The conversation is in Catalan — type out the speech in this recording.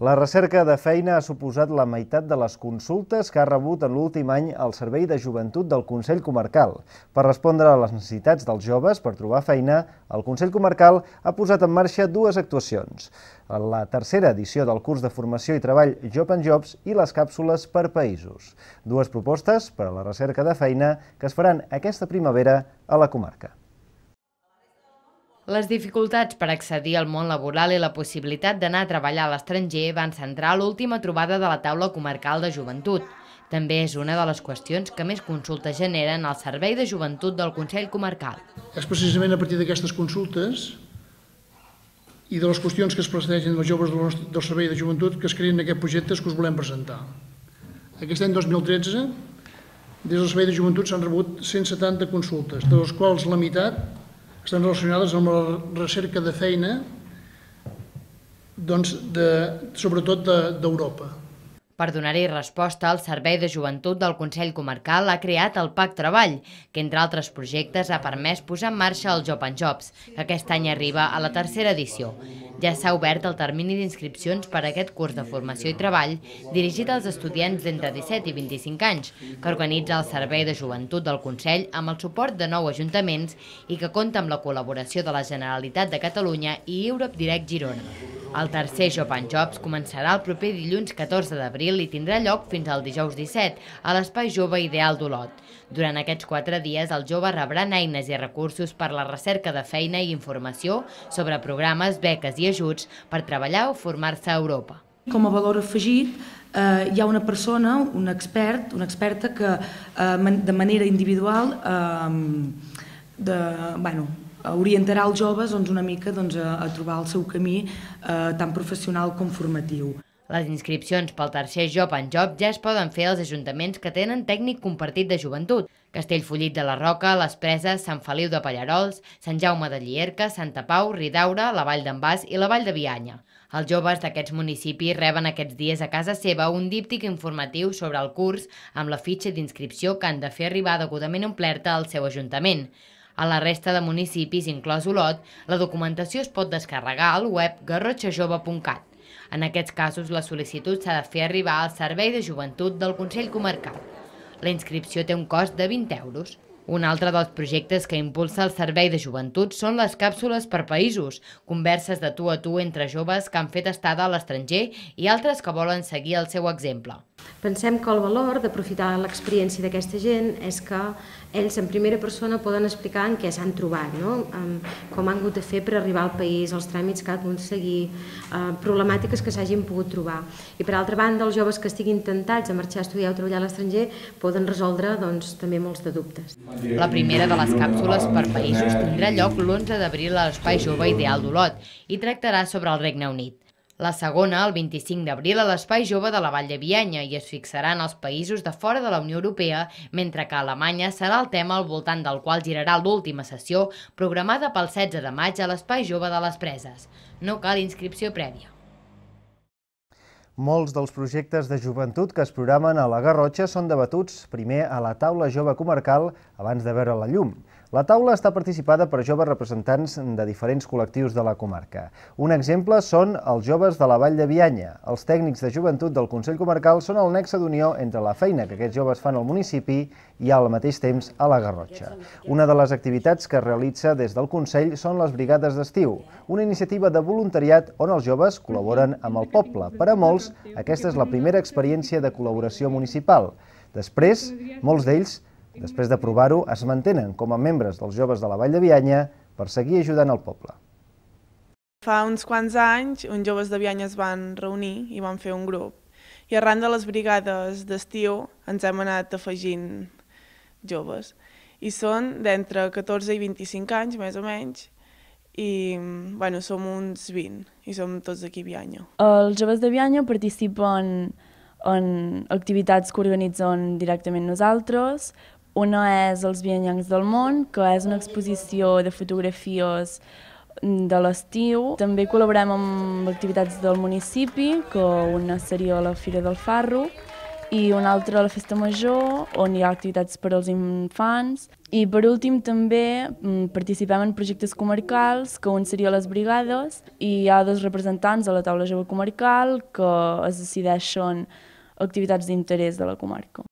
La recerca de feina ha suposat la meitat de les consultes que ha rebut en l'últim any el Servei de Joventut del Consell Comarcal. Per respondre a les necessitats dels joves per trobar feina, el Consell Comarcal ha posat en marxa dues actuacions. La tercera edició del curs de formació i treball Job en Jobs i les càpsules per països. Dues propostes per a la recerca de feina que es faran aquesta primavera a la comarca. Les dificultats per accedir al món laboral i la possibilitat d'anar a treballar a l'estranger van centrar l'última trobada de la taula comarcal de joventut. També és una de les qüestions que més consultes generen al Servei de Joventut del Consell Comarcal. És precisament a partir d'aquestes consultes i de les qüestions que es presenten els joves del, del Servei de Joventut que es creen aquests projectes que us volem presentar. Aquest any 2013, des del Servei de Joventut s'han rebut 170 consultes, de les quals la meitat estan relacionades amb la recerca de feina doncs de, sobretot d'Europa. De, per donar-hi resposta, el Servei de Joventut del Consell Comarcal ha creat el PAC Treball, que entre altres projectes ha permès posar en marxa el Job en Jobs, que aquest any arriba a la tercera edició. Ja s'ha obert el termini d'inscripcions per a aquest curs de formació i treball dirigit als estudiants d'entre 17 i 25 anys, que organitza el Servei de Joventut del Consell amb el suport de nou ajuntaments i que compta amb la col·laboració de la Generalitat de Catalunya i Europe Direct Girona. El tercer Japan Jobs començarà el proper dilluns 14 d'abril i tindrà lloc fins al dijous 17 a l'Espai Jove Ideal d'Olot. Durant aquests quatre dies, el jove rebrà eines i recursos per la recerca de feina i informació sobre programes, beques i ajuts per treballar o formar-se a Europa. Com a valor afegit, eh, hi ha una persona, un expert, una experta que eh, de manera individual eh, de, bueno, Eh, orientarà els joves doncs, una mica doncs, a, a trobar el seu camí eh, tant professional com formatiu. Les inscripcions pel tercer Job en Job ja es poden fer als ajuntaments que tenen tècnic compartit de joventut, Castellfollit de la Roca, Les Preses, Sant Feliu de Pallarols, Sant Jaume de Llierca, Santa Pau, Ridaura, la Vall d'en Bas i la Vall de Bianya. Els joves d'aquests municipis reben aquests dies a casa seva un díptic informatiu sobre el curs amb la fitxa d'inscripció que han de fer arribar degudament omplerta al seu ajuntament. A la resta de municipis, inclòs Olot, la documentació es pot descarregar al web garrotxajove.cat. En aquests casos, la sol·licitud s'ha de fer arribar al Servei de Joventut del Consell Comarcal. La inscripció té un cost de 20 euros. Un altre dels projectes que impulsa el Servei de Joventut són les càpsules per països, converses de tu a tu entre joves que han fet estada a l'estranger i altres que volen seguir el seu exemple. Pensem que el valor d'aprofitar l'experiència d'aquesta gent és que ells en primera persona poden explicar en què s'han trobat, no? com han hagut de fer per arribar al país, els tràmits que ha aconseguit, eh, problemàtiques que s'hagin pogut trobar. I per altra banda, els joves que estiguin tentats a marxar a estudiar o treballar a l'estranger poden resoldre doncs, també molts de dubtes. La primera de les càpsules per països tindrà lloc l'11 d'abril a l'Espai Jove Ideal d'Olot i tractarà sobre el Regne Unit. La segona, el 25 d'abril, a l'Espai Jove de la Vall de Bianya i es fixaran els països de fora de la Unió Europea, mentre que Alemanya serà el tema al voltant del qual girarà l'última sessió programada pel 16 de maig a l'Espai Jove de les Preses. No cal inscripció prèvia. Molts dels projectes de joventut que es programen a la Garrotxa són debatuts primer a la taula jove comarcal abans de veure la llum. La taula està participada per joves representants de diferents col·lectius de la comarca. Un exemple són els joves de la Vall de Bianya. Els tècnics de joventut del Consell Comarcal són el nexe d'unió entre la feina que aquests joves fan al municipi i al mateix temps a la Garrotxa. Una de les activitats que es realitza des del Consell són les Brigades d'Estiu, una iniciativa de voluntariat on els joves col·laboren amb el poble. Per a molts, aquesta és la primera experiència de col·laboració municipal. Després, molts d'ells Després daprovar ho es mantenen com a membres dels joves de la Vall de Bianya per seguir ajudant el poble. Fa uns quants anys, uns joves de Bianya es van reunir i van fer un grup. I arran de les brigades d'estiu ens hem anat afegint joves. I són d'entre 14 i 25 anys, més o menys, i bueno, som uns 20 i som tots d'aquí Bianya. Els joves de Bianya participen en activitats que organitzen directament nosaltres, una és Els Bienyancs del món, que és una exposició de fotografies mm, de l'estiu. També col·laborem amb activitats del municipi, que una seria la Fira del Farro, i una altra a la Festa Major, on hi ha activitats per als infants. I per últim també mm, participem en projectes comarcals, que un seria les brigades, i hi ha dos representants a la taula jove comarcal que es decideixen activitats d'interès de la comarca.